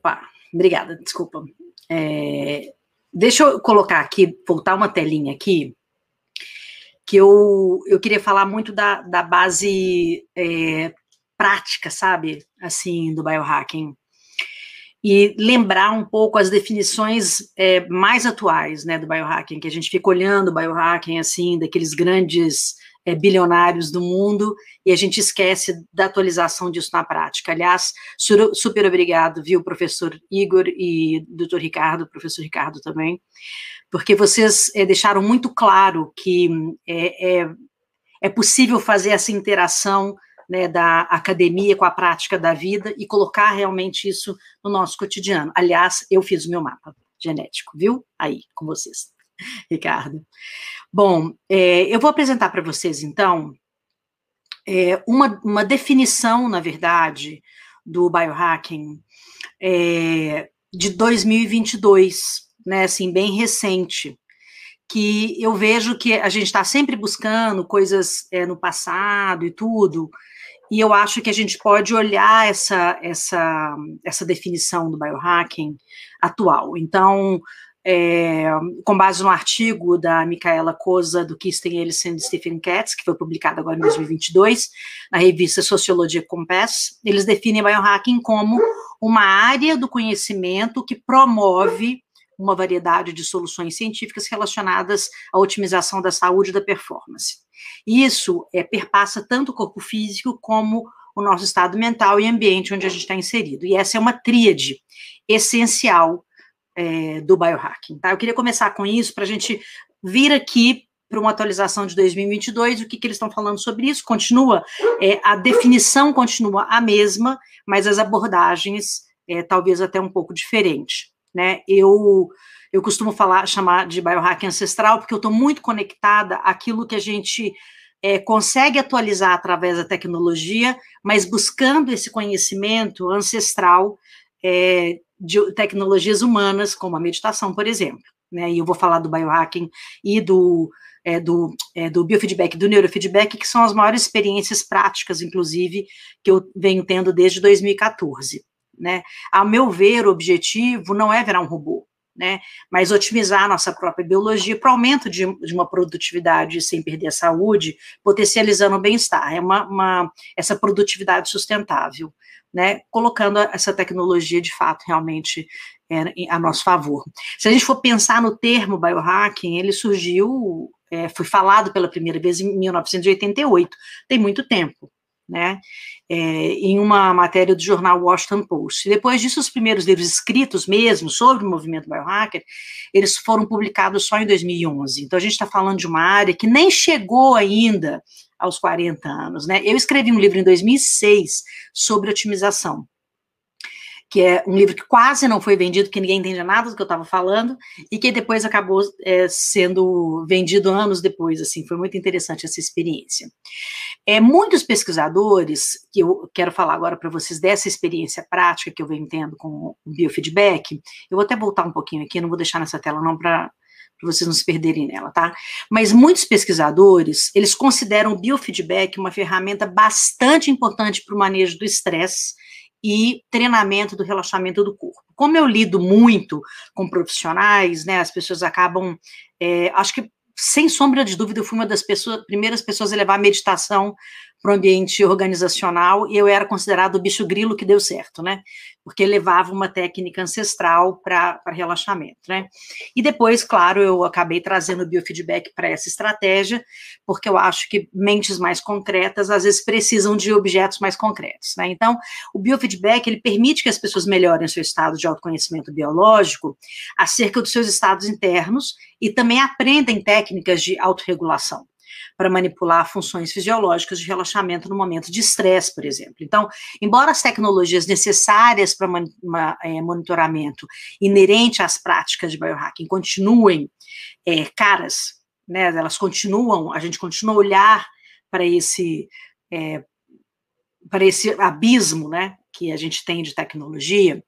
Opa, obrigada, desculpa. É, deixa eu colocar aqui, voltar uma telinha aqui, que eu, eu queria falar muito da, da base é, prática, sabe? Assim, do biohacking. E lembrar um pouco as definições é, mais atuais, né, do biohacking, que a gente fica olhando o biohacking, assim, daqueles grandes é, bilionários do mundo e a gente esquece da atualização disso na prática. Aliás, super obrigado, viu, professor Igor e doutor Ricardo, professor Ricardo também, porque vocês é, deixaram muito claro que é, é, é possível fazer essa interação né, da academia com a prática da vida e colocar realmente isso no nosso cotidiano. Aliás, eu fiz o meu mapa genético, viu? Aí, com vocês, Ricardo. Bom, é, eu vou apresentar para vocês, então, é, uma, uma definição, na verdade, do biohacking é, de 2022, né, assim, bem recente, que eu vejo que a gente está sempre buscando coisas é, no passado e tudo, e eu acho que a gente pode olhar essa, essa, essa definição do biohacking atual. Então, é, com base no artigo da Micaela Cosa, do Kirsten Ellison e Stephen Katz, que foi publicado agora em 2022, na revista Sociologia Compass, eles definem biohacking como uma área do conhecimento que promove uma variedade de soluções científicas relacionadas à otimização da saúde e da performance. Isso é, perpassa tanto o corpo físico como o nosso estado mental e ambiente onde a gente está inserido. E essa é uma tríade essencial é, do biohacking. Tá? Eu queria começar com isso para a gente vir aqui para uma atualização de 2022, o que, que eles estão falando sobre isso? Continua, é, a definição continua a mesma, mas as abordagens é, talvez até um pouco diferente. Né? Eu, eu costumo falar, chamar de biohacking ancestral, porque eu estou muito conectada àquilo que a gente é, consegue atualizar através da tecnologia, mas buscando esse conhecimento ancestral é, de tecnologias humanas, como a meditação, por exemplo. Né? E eu vou falar do biohacking e do, é, do, é, do biofeedback, do neurofeedback, que são as maiores experiências práticas, inclusive, que eu venho tendo desde 2014. Né? A meu ver, o objetivo não é virar um robô, né? Mas otimizar a nossa própria biologia para o aumento de, de, uma produtividade sem perder a saúde, potencializando o bem-estar. É uma, uma, essa produtividade sustentável, né? Colocando essa tecnologia de fato realmente é, a nosso favor. Se a gente for pensar no termo biohacking, ele surgiu, é, foi falado pela primeira vez em 1988, tem muito tempo né, é, em uma matéria do jornal Washington Post. Depois disso, os primeiros livros escritos mesmo sobre o movimento biohacker, eles foram publicados só em 2011. Então, a gente está falando de uma área que nem chegou ainda aos 40 anos, né? Eu escrevi um livro em 2006 sobre otimização, que é um livro que quase não foi vendido, que ninguém entende nada do que eu estava falando, e que depois acabou é, sendo vendido anos depois, assim, foi muito interessante essa experiência. É, muitos pesquisadores, que eu quero falar agora para vocês dessa experiência prática que eu venho tendo com o biofeedback, eu vou até voltar um pouquinho aqui, não vou deixar nessa tela não para para vocês não se perderem nela, tá? Mas muitos pesquisadores, eles consideram o biofeedback uma ferramenta bastante importante para o manejo do estresse e treinamento do relaxamento do corpo. Como eu lido muito com profissionais, né, as pessoas acabam, é, acho que sem sombra de dúvida, eu fui uma das pessoas, primeiras pessoas a levar a meditação para o ambiente organizacional e eu era considerado o bicho grilo que deu certo, né? Porque levava uma técnica ancestral para relaxamento, né? E depois, claro, eu acabei trazendo o biofeedback para essa estratégia, porque eu acho que mentes mais concretas às vezes precisam de objetos mais concretos, né? Então, o biofeedback ele permite que as pessoas melhorem o seu estado de autoconhecimento biológico acerca dos seus estados internos e também aprendem técnicas de autorregulação para manipular funções fisiológicas de relaxamento no momento de estresse, por exemplo. Então, embora as tecnologias necessárias para é, monitoramento inerente às práticas de biohacking continuem é, caras, né, elas continuam, a gente continua a olhar para esse é, para esse abismo, né, que a gente tem de tecnologia,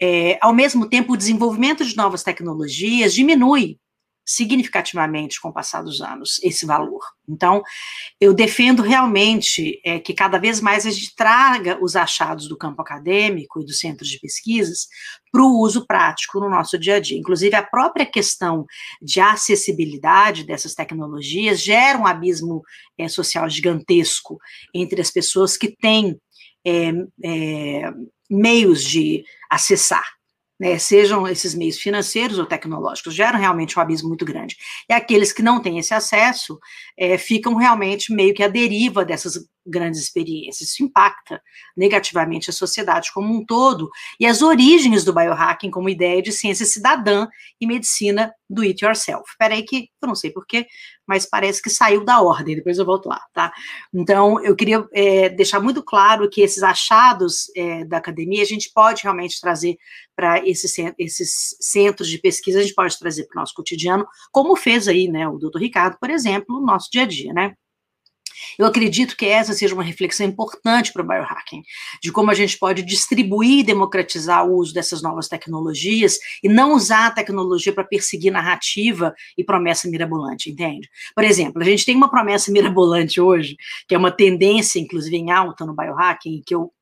é, ao mesmo tempo o desenvolvimento de novas tecnologias diminui significativamente com o passar dos anos esse valor. Então, eu defendo realmente é, que cada vez mais a gente traga os achados do campo acadêmico e dos centros de pesquisas para o uso prático no nosso dia a dia. Inclusive, a própria questão de acessibilidade dessas tecnologias gera um abismo é, social gigantesco entre as pessoas que têm é, é meios de acessar né, sejam esses meios financeiros ou tecnológicos, geram realmente um abismo muito grande. E aqueles que não têm esse acesso é, ficam realmente meio que à deriva dessas grandes experiências. Isso impacta negativamente a sociedade como um todo e as origens do biohacking como ideia de ciência cidadã e medicina do it yourself. Espera aí que eu não sei porquê, mas parece que saiu da ordem, depois eu volto lá, tá? Então, eu queria é, deixar muito claro que esses achados é, da academia a gente pode realmente trazer para esses, esses centros de pesquisa, a gente pode trazer para o nosso cotidiano, como fez aí, né, o doutor Ricardo, por exemplo, no nosso dia a dia, né? Eu acredito que essa seja uma reflexão importante para o biohacking, de como a gente pode distribuir e democratizar o uso dessas novas tecnologias e não usar a tecnologia para perseguir narrativa e promessa mirabolante, entende? Por exemplo, a gente tem uma promessa mirabolante hoje, que é uma tendência, inclusive, em alta no biohacking, que eu,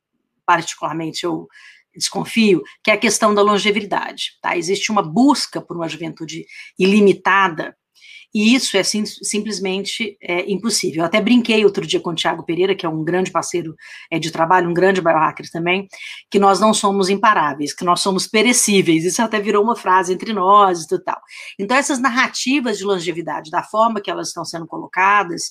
particularmente, eu desconfio, que é a questão da longevidade. Tá? Existe uma busca por uma juventude ilimitada e isso é sim, simplesmente é, impossível. Eu até brinquei outro dia com o Tiago Pereira, que é um grande parceiro é, de trabalho, um grande biohacker também, que nós não somos imparáveis, que nós somos perecíveis. Isso até virou uma frase entre nós e tal. Então, essas narrativas de longevidade, da forma que elas estão sendo colocadas,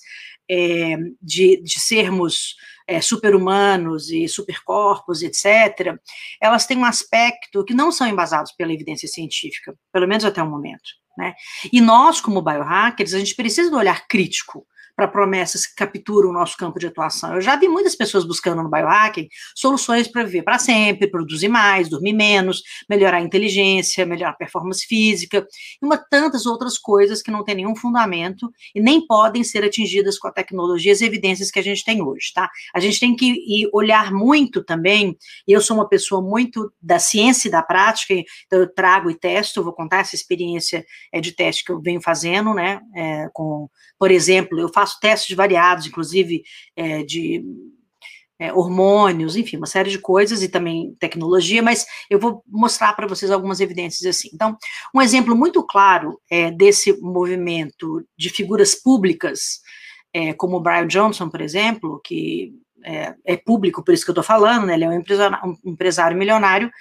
é, de, de sermos é, super-humanos e supercorpos, etc., elas têm um aspecto que não são embasados pela evidência científica, pelo menos até o momento. Né? E nós, como biohackers, a gente precisa do olhar crítico para promessas que capturam o nosso campo de atuação. Eu já vi muitas pessoas buscando no Biohacking soluções para viver para sempre, produzir mais, dormir menos, melhorar a inteligência, melhorar a performance física, e uma tantas outras coisas que não têm nenhum fundamento e nem podem ser atingidas com a tecnologia e as evidências que a gente tem hoje, tá? A gente tem que olhar muito também, e eu sou uma pessoa muito da ciência e da prática, então eu trago e testo, vou contar essa experiência é, de teste que eu venho fazendo, né? É, com, por exemplo, eu faço faço testes variados, inclusive é, de é, hormônios, enfim, uma série de coisas e também tecnologia, mas eu vou mostrar para vocês algumas evidências assim. Então, um exemplo muito claro é, desse movimento de figuras públicas, é, como o Brian Johnson, por exemplo, que é, é público, por isso que eu estou falando, né, ele é um empresário, um empresário milionário,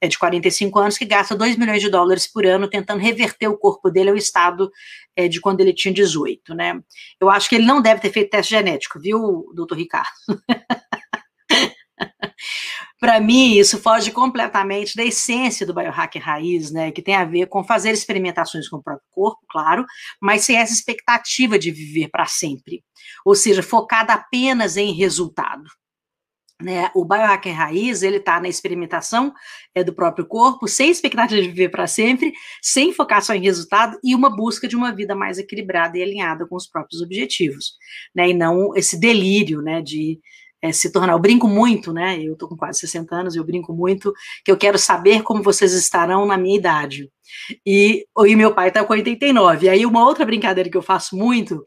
é, de 45 anos que gasta 2 milhões de dólares por ano tentando reverter o corpo dele ao estado é, de quando ele tinha 18, né? Eu acho que ele não deve ter feito teste genético, viu, doutor Ricardo? Para mim, isso foge completamente da essência do biohack raiz, né? Que tem a ver com fazer experimentações com o próprio corpo, claro, mas sem essa expectativa de viver para sempre. Ou seja, focada apenas em resultado né, o biohacker raiz, ele está na experimentação é, do próprio corpo, sem expectativa de viver para sempre, sem focar só em resultado e uma busca de uma vida mais equilibrada e alinhada com os próprios objetivos, né, e não esse delírio, né, de é, se tornar, eu brinco muito, né, eu tô com quase 60 anos, eu brinco muito, que eu quero saber como vocês estarão na minha idade, e, e meu pai está com 89, e aí uma outra brincadeira que eu faço muito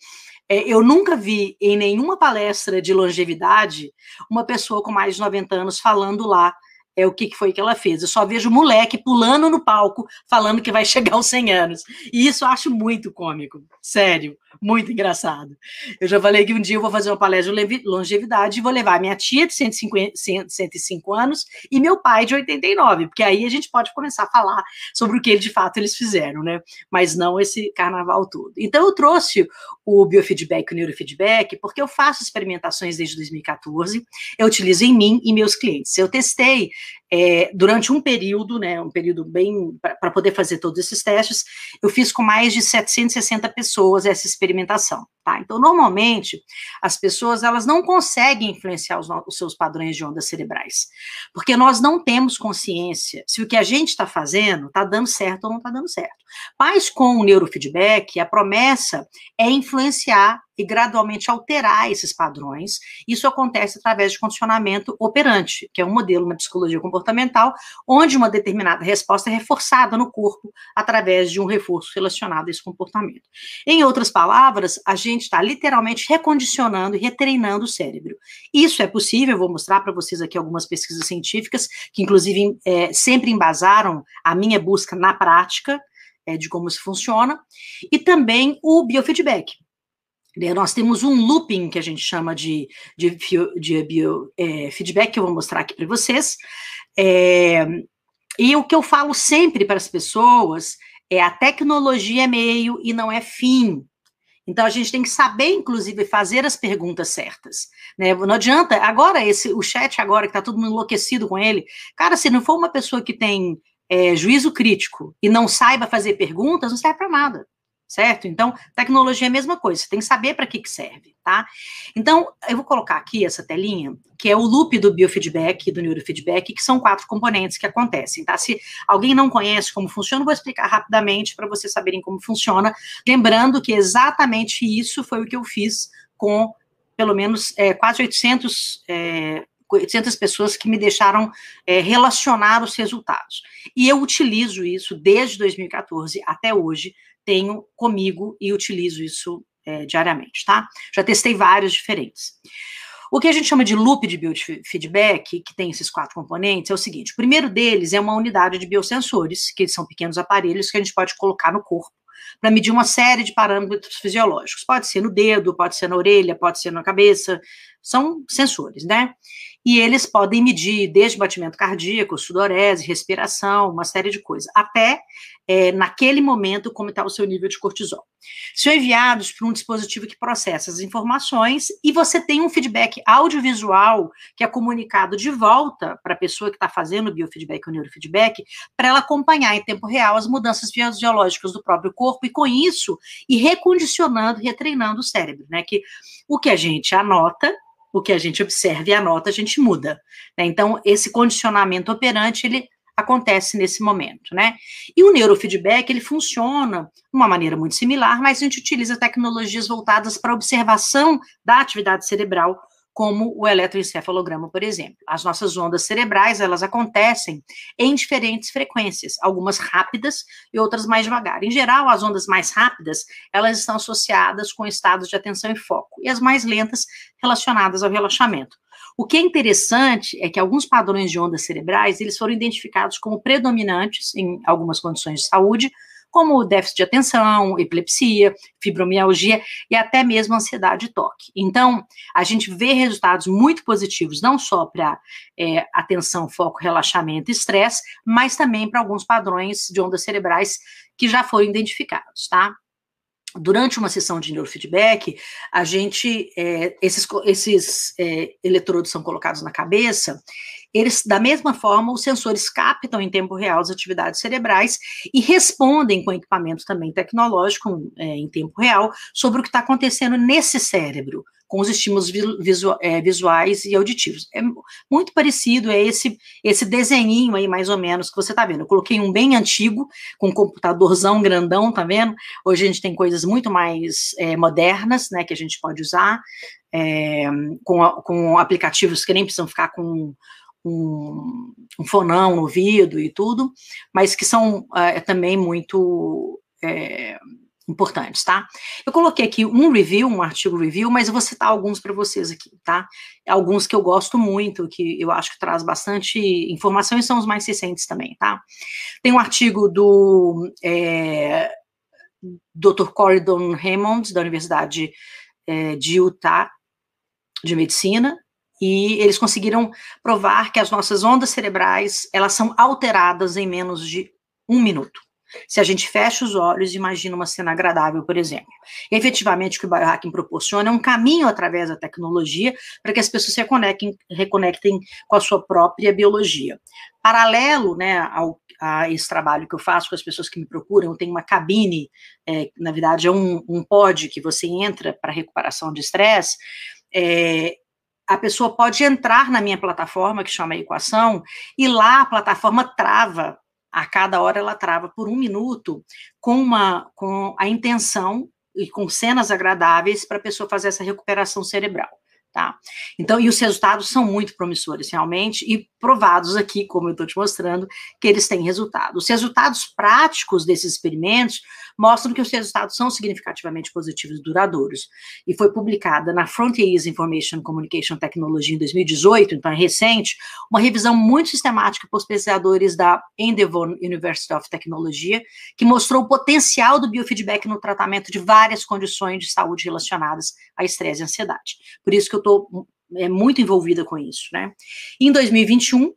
é, eu nunca vi em nenhuma palestra de longevidade uma pessoa com mais de 90 anos falando lá é o que, que foi que ela fez. Eu só vejo moleque pulando no palco falando que vai chegar aos 100 anos. E isso eu acho muito cômico, sério. Muito engraçado. Eu já falei que um dia eu vou fazer uma palestra de longevidade e vou levar minha tia de 150, 105 anos e meu pai de 89, porque aí a gente pode começar a falar sobre o que de fato eles fizeram, né? Mas não esse carnaval todo. Então eu trouxe o biofeedback e o neurofeedback porque eu faço experimentações desde 2014, eu utilizo em mim e meus clientes. Eu testei é, durante um período, né, um período bem para poder fazer todos esses testes, eu fiz com mais de 760 pessoas essa experimentação. Tá? Então, normalmente, as pessoas elas não conseguem influenciar os, os, seus padrões de ondas cerebrais, porque nós não temos consciência se o que a gente está fazendo está dando certo ou não está dando certo. Mas com o neurofeedback, a promessa é influenciar e gradualmente alterar esses padrões. Isso acontece através de condicionamento operante, que é um modelo na psicologia comportamental, onde uma determinada resposta é reforçada no corpo através de um reforço relacionado a esse comportamento. Em outras palavras, a gente está literalmente recondicionando e retreinando o cérebro. Isso é possível, vou mostrar para vocês aqui algumas pesquisas científicas, que inclusive é, sempre embasaram a minha busca na prática, é, de como isso funciona, e também o biofeedback. Né, nós temos um looping que a gente chama de, de, de é, feedback, que eu vou mostrar aqui para vocês. É, e o que eu falo sempre para as pessoas é a tecnologia é meio e não é fim. Então a gente tem que saber, inclusive, fazer as perguntas certas. Né? Não adianta. Agora esse, o chat agora que está todo mundo enlouquecido com ele, cara, se não for uma pessoa que tem é, juízo crítico e não saiba fazer perguntas, não serve para nada certo? Então, tecnologia é a mesma coisa, você tem que saber para que, que serve, tá? Então, eu vou colocar aqui essa telinha, que é o loop do biofeedback, do neurofeedback, que são quatro componentes que acontecem, tá? Se alguém não conhece como funciona, eu vou explicar rapidamente para vocês saberem como funciona, lembrando que exatamente isso foi o que eu fiz com pelo menos é, quase 800 é, 800 pessoas que me deixaram é, relacionar os resultados. E eu utilizo isso desde 2014 até hoje tenho comigo e utilizo isso é, diariamente, tá? Já testei vários diferentes. O que a gente chama de loop de biofeedback, que tem esses quatro componentes, é o seguinte: o primeiro deles é uma unidade de biosensores, que são pequenos aparelhos que a gente pode colocar no corpo para medir uma série de parâmetros fisiológicos. Pode ser no dedo, pode ser na orelha, pode ser na cabeça, são sensores, né? e eles podem medir desde batimento cardíaco, sudorese, respiração, uma série de coisas, até é, naquele momento como está o seu nível de cortisol. São enviados para um dispositivo que processa as informações e você tem um feedback audiovisual que é comunicado de volta para a pessoa que está fazendo o biofeedback ou neurofeedback, para ela acompanhar em tempo real as mudanças fisiológicas do próprio corpo e com isso e recondicionando, retreinando o cérebro, né? Que o que a gente anota o que a gente observa e anota, a gente muda. Né? Então, esse condicionamento operante, ele acontece nesse momento, né? E o neurofeedback, ele funciona de uma maneira muito similar, mas a gente utiliza tecnologias voltadas para observação da atividade cerebral como o eletroencefalograma, por exemplo. As nossas ondas cerebrais, elas acontecem em diferentes frequências, algumas rápidas e outras mais devagar. Em geral, as ondas mais rápidas, elas estão associadas com estados de atenção e foco, e as mais lentas relacionadas ao relaxamento. O que é interessante é que alguns padrões de ondas cerebrais, eles foram identificados como predominantes em algumas condições de saúde, como déficit de atenção, epilepsia, fibromialgia e até mesmo ansiedade e toque. Então, a gente vê resultados muito positivos, não só para é, atenção, foco, relaxamento e estresse, mas também para alguns padrões de ondas cerebrais que já foram identificados, tá? durante uma sessão de neurofeedback, a gente, é, esses, esses é, eletrodos são colocados na cabeça eles, da mesma forma, os sensores captam em tempo real as atividades cerebrais e respondem com equipamento também tecnológico é, em tempo real sobre o que está acontecendo nesse cérebro, com os estímulos visu, é, visuais e auditivos. É muito parecido é esse, esse desenhinho aí, mais ou menos, que você está vendo. Eu coloquei um bem antigo, com um computadorzão grandão, tá vendo? Hoje a gente tem coisas muito mais é, modernas, né, que a gente pode usar, é, com, com aplicativos que nem precisam ficar com um, um fonão no ouvido e tudo, mas que são eh, é, também muito é, importantes, tá? Eu coloquei aqui um review, um artigo review, mas eu vou citar alguns para vocês aqui, tá? Alguns que eu gosto muito, que eu acho que traz bastante informação e são os mais recentes também, tá? Tem um artigo do é, Dr. Corydon Raymond, da Universidade é, de Utah, de Medicina, e eles conseguiram provar que as nossas ondas cerebrais, elas são alteradas em menos de um minuto. Se a gente fecha os olhos e imagina uma cena agradável, por exemplo. E, efetivamente, o que o biohacking proporciona é um caminho através da tecnologia para que as pessoas se reconectem, reconectem com a sua própria biologia. Paralelo né, ao, a esse trabalho que eu faço com as pessoas que me procuram, eu tenho uma cabine, é, na verdade é um, um pod que você entra para recuperação de estresse, é, a pessoa pode entrar na minha plataforma, que chama Equação, e lá a plataforma trava, a cada hora ela trava por um minuto, com, uma, com a intenção e com cenas agradáveis para a pessoa fazer essa recuperação cerebral. Tá? Então, e os resultados são muito promissores, realmente, e provados aqui, como eu estou te mostrando, que eles têm resultado. Os resultados práticos desses experimentos mostram que os resultados são significativamente positivos e duradouros. E foi publicada na Frontiers Information Communication Technology em 2018, então é recente, uma revisão muito sistemática por pesquisadores da Endeavor University of Technology, que mostrou o potencial do biofeedback no tratamento de várias condições de saúde relacionadas a estresse e ansiedade. Por isso que eu estou é muito envolvida com isso, né? Em 2021,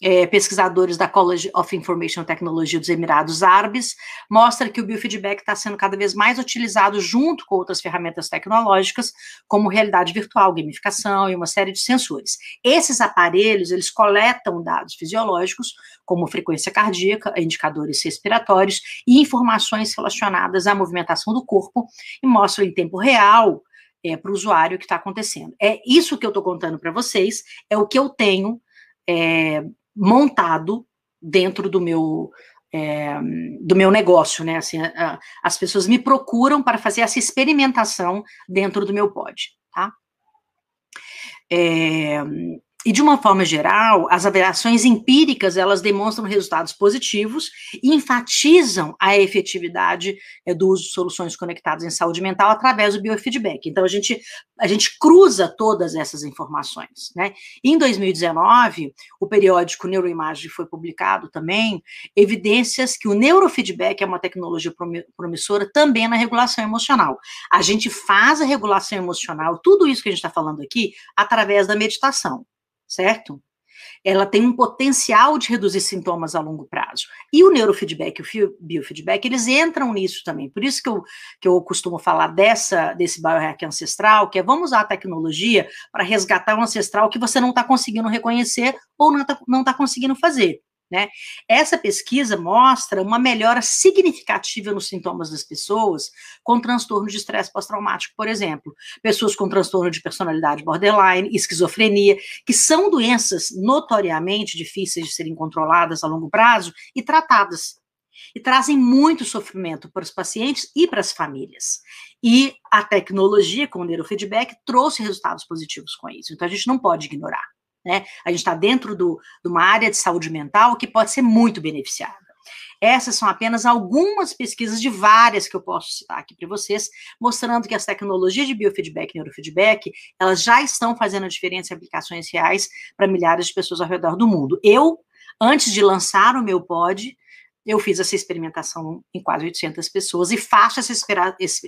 é, pesquisadores da College of Information Technology dos Emirados Árabes, mostra que o biofeedback está sendo cada vez mais utilizado junto com outras ferramentas tecnológicas, como realidade virtual, gamificação e uma série de sensores. Esses aparelhos, eles coletam dados fisiológicos, como frequência cardíaca, indicadores respiratórios e informações relacionadas à movimentação do corpo e mostram em tempo real é, para o usuário o que está acontecendo. É isso que eu estou contando para vocês, é o que eu tenho é, montado dentro do meu é, do meu negócio, né? Assim, a, a, as pessoas me procuram para fazer essa experimentação dentro do meu pod, tá? É, e de uma forma geral, as avaliações empíricas elas demonstram resultados positivos e enfatizam a efetividade é, do uso de soluções conectadas em saúde mental através do biofeedback. Então a gente a gente cruza todas essas informações, né? Em 2019, o periódico Neuroimagem foi publicado também evidências que o neurofeedback é uma tecnologia promissora também na regulação emocional. A gente faz a regulação emocional, tudo isso que a gente está falando aqui, através da meditação certo? Ela tem um potencial de reduzir sintomas a longo prazo. E o neurofeedback e o biofeedback, eles entram nisso também. Por isso que eu, que eu costumo falar dessa desse biohack ancestral, que é vamos usar a tecnologia para resgatar o ancestral que você não está conseguindo reconhecer ou não está não tá conseguindo fazer. Né? Essa pesquisa mostra uma melhora significativa nos sintomas das pessoas com transtorno de estresse pós-traumático, por exemplo. Pessoas com transtorno de personalidade borderline, esquizofrenia, que são doenças notoriamente difíceis de serem controladas a longo prazo e tratadas. E trazem muito sofrimento para os pacientes e para as famílias. E a tecnologia com o neurofeedback trouxe resultados positivos com isso. Então a gente não pode ignorar. Né? A gente está dentro do, de uma área de saúde mental que pode ser muito beneficiada. Essas são apenas algumas pesquisas de várias que eu posso citar aqui para vocês, mostrando que as tecnologias de biofeedback e neurofeedback, elas já estão fazendo a diferença em aplicações reais para milhares de pessoas ao redor do mundo. Eu, antes de lançar o meu pod, eu fiz essa experimentação em quase 800 pessoas e faço essa,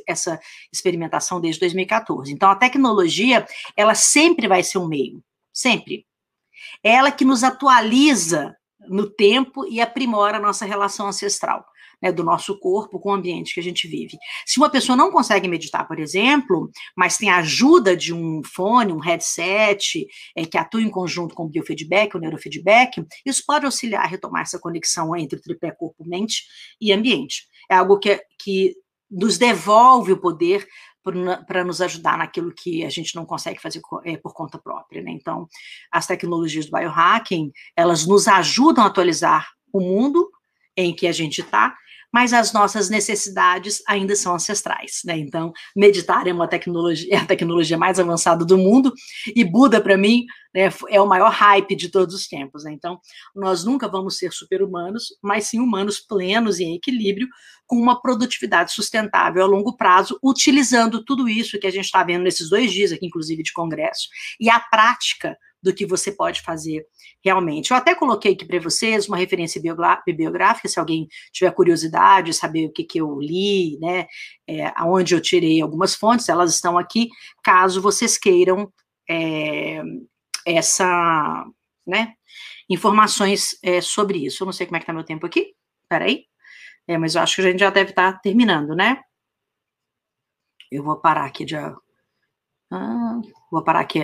essa experimentação desde 2014. Então, a tecnologia, ela sempre vai ser um meio sempre. ela que nos atualiza no tempo e aprimora a nossa relação ancestral, né, do nosso corpo com o ambiente que a gente vive. Se uma pessoa não consegue meditar, por exemplo, mas tem a ajuda de um fone, um headset, é, que atua em conjunto com o biofeedback, o neurofeedback, isso pode auxiliar a retomar essa conexão entre o tripé corpo-mente e ambiente. É algo que, é, que nos devolve o poder para nos ajudar naquilo que a gente não consegue fazer eh, por conta própria. Né? Então, as tecnologias do biohacking, elas nos ajudam a atualizar o mundo em que a gente está mas as nossas necessidades ainda são ancestrais, né? Então, meditar é uma tecnologia, é a tecnologia mais avançada do mundo, e Buda, para mim, né, é o maior hype de todos os tempos, né? Então, nós nunca vamos ser super-humanos, mas sim humanos plenos e em equilíbrio, com uma produtividade sustentável a longo prazo, utilizando tudo isso que a gente está vendo nesses dois dias aqui, inclusive de congresso, e a prática do que você pode fazer realmente. Eu até coloquei aqui para vocês uma referência bibliográfica, se alguém tiver curiosidade, saber o que, que eu li, né, é, aonde eu tirei algumas fontes, elas estão aqui, caso vocês queiram é, essa, né, informações é, sobre isso. Eu não sei como é que está meu tempo aqui, peraí, é, mas eu acho que a gente já deve estar tá terminando, né? Eu vou parar aqui de... Ah, vou parar aqui.